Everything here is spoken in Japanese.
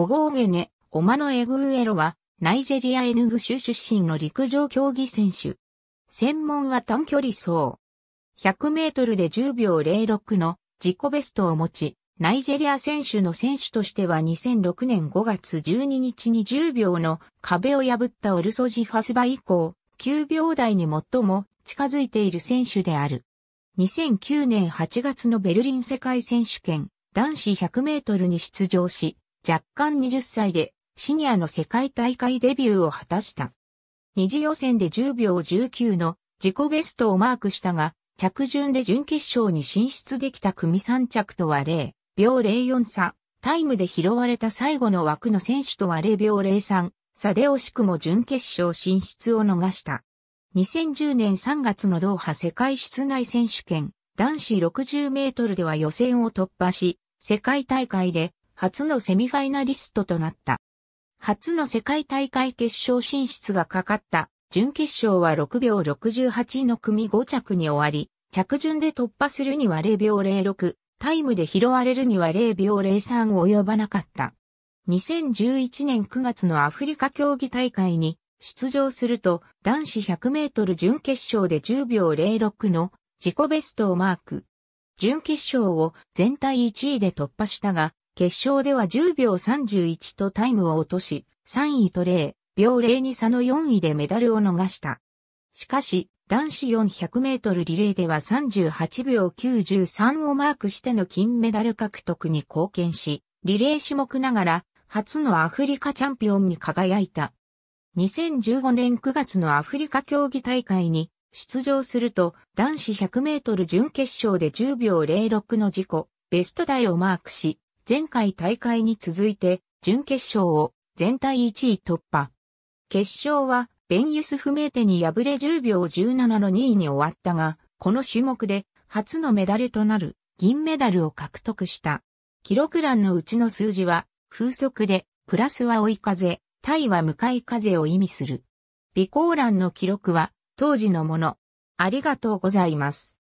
オゴーゲネ、オマノエグウエロは、ナイジェリアエヌグ州出身の陸上競技選手。専門は短距離走。100メートルで10秒06の自己ベストを持ち、ナイジェリア選手の選手としては2006年5月12日に10秒の壁を破ったオルソジファスバ以降、9秒台に最も近づいている選手である。2009年8月のベルリン世界選手権男子100メートルに出場し、若干20歳でシニアの世界大会デビューを果たした。二次予選で10秒19の自己ベストをマークしたが、着順で準決勝に進出できた組3着とは0秒04差、タイムで拾われた最後の枠の選手とは0秒03差で惜しくも準決勝進出を逃した。2010年3月のドーハ世界室内選手権男子60メートルでは予選を突破し、世界大会で初のセミファイナリストとなった。初の世界大会決勝進出がかかった準決勝は6秒68の組5着に終わり、着順で突破するには0秒06、タイムで拾われるには0秒03及ばなかった。2011年9月のアフリカ競技大会に出場すると男子100メートル準決勝で10秒06の自己ベストをマーク。準決勝を全体1位で突破したが、決勝では10秒31とタイムを落とし、3位と0、秒0に差の4位でメダルを逃した。しかし、男子400メートルリレーでは38秒93をマークしての金メダル獲得に貢献し、リレー種目ながら初のアフリカチャンピオンに輝いた。2015年9月のアフリカ競技大会に出場すると男子100メートル準決勝で10秒06の自己ベスト台をマークし、前回大会に続いて、準決勝を全体1位突破。決勝は、ベンユス不明手に敗れ10秒17の2位に終わったが、この種目で初のメダルとなる銀メダルを獲得した。記録欄のうちの数字は、風速で、プラスは追い風、対は向かい風を意味する。備考欄の記録は、当時のもの。ありがとうございます。